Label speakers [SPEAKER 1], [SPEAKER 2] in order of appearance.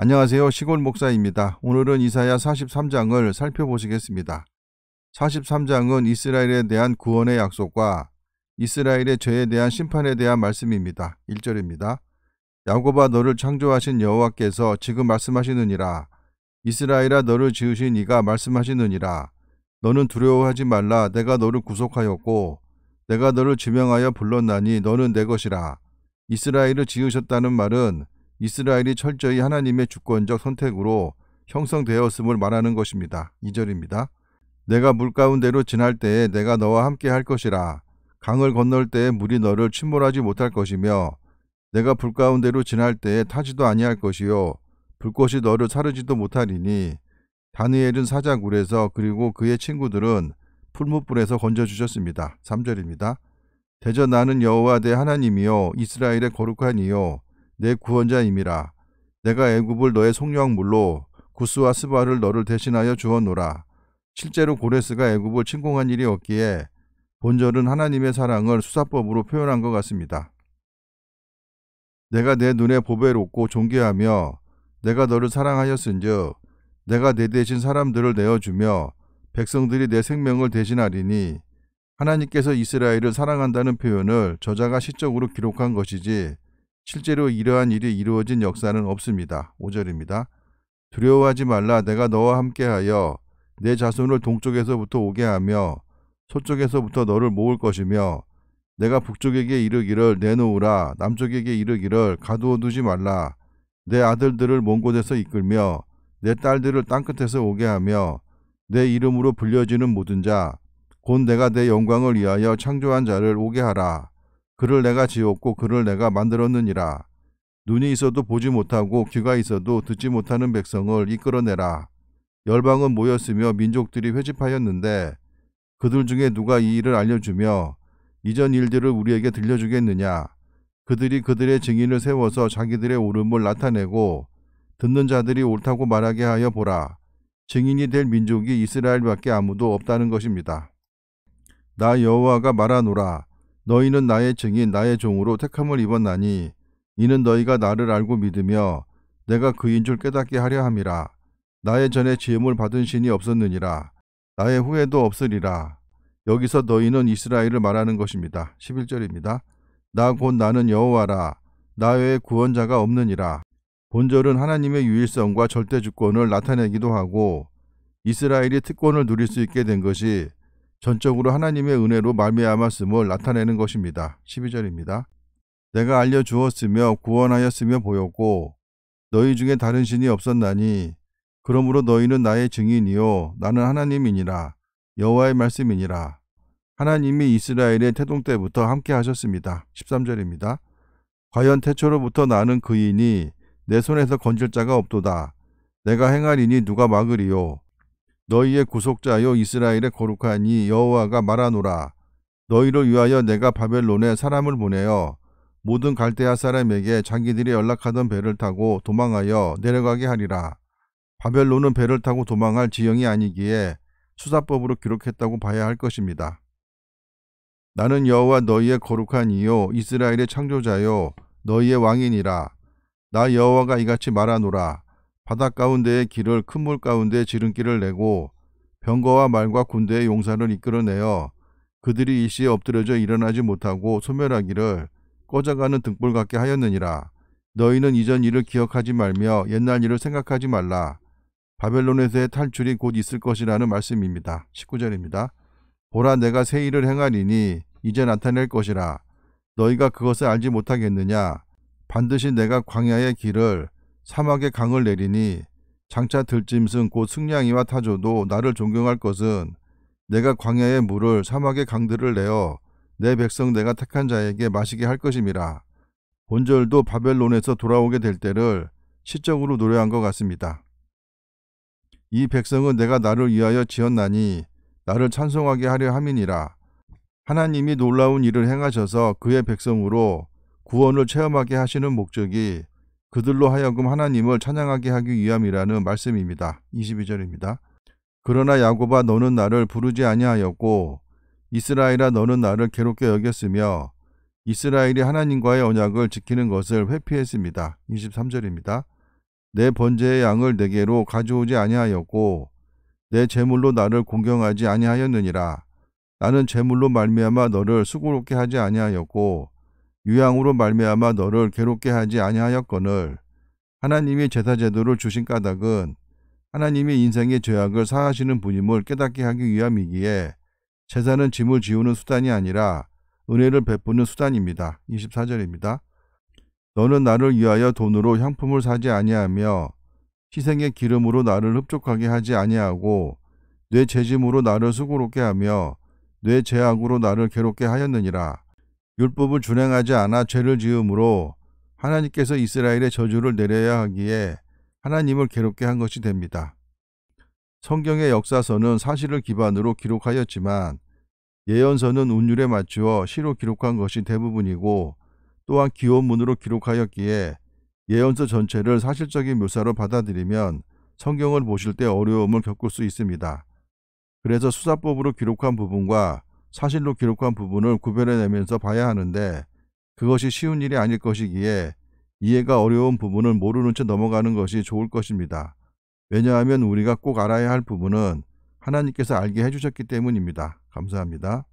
[SPEAKER 1] 안녕하세요. 시골 목사입니다. 오늘은 이사야 43장을 살펴보시겠습니다. 43장은 이스라엘에 대한 구원의 약속과 이스라엘의 죄에 대한 심판에 대한 말씀입니다. 1절입니다. 야곱아 너를 창조하신 여호와께서 지금 말씀하시느니라 이스라엘아 너를 지으신 이가 말씀하시느니라 너는 두려워하지 말라 내가 너를 구속하였고 내가 너를 지명하여 불렀나니 너는 내 것이라 이스라엘을 지으셨다는 말은 이스라엘이 철저히 하나님의 주권적 선택으로 형성되었음을 말하는 것입니다. 2절입니다. 내가 물 가운데로 지날 때에 내가 너와 함께 할 것이라 강을 건널 때에 물이 너를 침몰하지 못할 것이며 내가 불 가운데로 지날 때에 타지도 아니할 것이요 불꽃이 너를 사르지도 못하리니 다니엘은 사자굴에서 그리고 그의 친구들은 풀무불에서 건져 주셨습니다. 3절입니다. 대저 나는 여호와 내 하나님이요 이스라엘의 거룩한 이요 내 구원자임이라. 내가 애굽을 너의 속량물로 구스와 스바를 너를 대신하여 주었노라. 실제로 고레스가 애굽을 침공한 일이 없기에 본절은 하나님의 사랑을 수사법으로 표현한 것 같습니다. 내가 내 눈에 보배롭고 존귀하며 내가 너를 사랑하였은즉 내가 내 대신 사람들을 내어주며 백성들이 내 생명을 대신하리니 하나님께서 이스라엘을 사랑한다는 표현을 저자가 시적으로 기록한 것이지 실제로 이러한 일이 이루어진 역사는 없습니다. 5절입니다. 두려워하지 말라 내가 너와 함께하여 내 자손을 동쪽에서부터 오게 하며 서쪽에서부터 너를 모을 것이며 내가 북쪽에게 이르기를 내놓으라 남쪽에게 이르기를 가두어 두지 말라 내 아들들을 먼 곳에서 이끌며 내 딸들을 땅끝에서 오게 하며 내 이름으로 불려지는 모든 자 곧 내가 내 영광을 위하여 창조한 자를 오게 하라 그를 내가 지었고 그를 내가 만들었느니라. 눈이 있어도 보지 못하고 귀가 있어도 듣지 못하는 백성을 이끌어내라. 열방은 모였으며 민족들이 회집하였는데 그들 중에 누가 이 일을 알려주며 이전 일들을 우리에게 들려주겠느냐. 그들이 그들의 증인을 세워서 자기들의 옳음을 나타내고 듣는 자들이 옳다고 말하게 하여 보라. 증인이 될 민족이 이스라엘밖에 아무도 없다는 것입니다. 나 여호와가 말하노라. 너희는 나의 증인 나의 종으로 택함을 입었나니 이는 너희가 나를 알고 믿으며 내가 그인 줄 깨닫게 하려 함이라 나의 전에 지음을 받은 신이 없었느니라 나의 후에도 없으리라 여기서 너희는 이스라엘을 말하는 것입니다. 11절입니다. 나 곧 나는 여호와라 나 외에 구원자가 없느니라 본절은 하나님의 유일성과 절대 주권을 나타내기도 하고 이스라엘이 특권을 누릴 수 있게 된 것이 전적으로 하나님의 은혜로 말미암았음을 나타내는 것입니다. 12절입니다. 내가 알려 주었으며 구원하였으며 보였고 너희 중에 다른 신이 없었나니 그러므로 너희는 나의 증인이요 나는 하나님이니라 여호와의 말씀이니라 하나님이 이스라엘의 태동 때부터 함께 하셨습니다. 13절입니다. 과연 태초로부터 나는 그이니 내 손에서 건질 자가 없도다 내가 행하리니 누가 막으리요 너희의 구속자여 이스라엘의 거룩하니 여호와가 말하노라 너희를 위하여 내가 바벨론에 사람을 보내어 모든 갈대아 사람에게 자기들이 연락하던 배를 타고 도망하여 내려가게 하리라. 바벨론은 배를 타고 도망할 지형이 아니기에 수사법으로 기록했다고 봐야 할 것입니다. 나는 여호와 너희의 거룩한 이요 이스라엘의 창조자요 너희의 왕이니라. 나 여호와가 이같이 말하노라. 바다 가운데의 길을 큰 물 가운데 지름길을 내고 병거와 말과 군대의 용사를 이끌어내어 그들이 이시에 엎드려져 일어나지 못하고 소멸하기를 꺼져가는 등불 같게 하였느니라. 너희는 이전 일을 기억하지 말며 옛날 일을 생각하지 말라. 바벨론에서의 탈출이 곧 있을 것이라는 말씀입니다. 19절입니다. 보라 내가 새 일을 행하리니 이제 나타낼 것이라. 너희가 그것을 알지 못하겠느냐. 반드시 내가 광야의 길을 사막에 강을 내리니 장차 들짐승 곧 승냥이와 타조도 나를 존경할 것은 내가 광야의 물을 사막의 강들을 내어 내 백성 내가 택한 자에게 마시게 할 것임이라. 본절도 바벨론에서 돌아오게 될 때를 시적으로 노래한 것 같습니다. 이 백성은 내가 나를 위하여 지었나니 나를 찬송하게 하려 함이니라. 하나님이 놀라운 일을 행하셔서 그의 백성으로 구원을 체험하게 하시는 목적이 그들로 하여금 하나님을 찬양하게 하기 위함이라는 말씀입니다. 22절입니다. 그러나 야곱아 너는 나를 부르지 아니하였고 이스라엘아 너는 나를 괴롭게 여겼으며 이스라엘이 하나님과의 언약을 지키는 것을 회피했습니다. 23절입니다. 내 번제의 양을 내게로 가져오지 아니하였고 내 제물로 나를 공경하지 아니하였느니라 나는 제물로 말미암아 너를 수고롭게 하지 아니하였고 유양으로 말미암아 너를 괴롭게 하지 아니하였거늘 하나님이 제사 제도를 주신 까닭은 하나님이 인생의 죄악을 사하시는 분임을 깨닫게 하기 위함이기에 제사는 짐을 지우는 수단이 아니라 은혜를 베푸는 수단입니다. 24절입니다. 너는 나를 위하여 돈으로 향품을 사지 아니하며 희생의 기름으로 나를 흡족하게 하지 아니하고 뇌 죄짐으로 나를 수고롭게 하며 뇌 죄악으로 나를 괴롭게 하였느니라. 율법을 준행하지 않아 죄를 지음으로 하나님께서 이스라엘의 저주를 내려야 하기에 하나님을 괴롭게 한 것이 됩니다. 성경의 역사서는 사실을 기반으로 기록하였지만 예언서는 운율에 맞추어 시로 기록한 것이 대부분이고 또한 기원문으로 기록하였기에 예언서 전체를 사실적인 묘사로 받아들이면 성경을 보실 때 어려움을 겪을 수 있습니다. 그래서 수사법으로 기록한 부분과 사실로 기록한 부분을 구별해내면서 봐야 하는데 그것이 쉬운 일이 아닐 것이기에 이해가 어려운 부분을 모르는 채 넘어가는 것이 좋을 것입니다. 왜냐하면 우리가 꼭 알아야 할 부분은 하나님께서 알게 해주셨기 때문입니다. 감사합니다.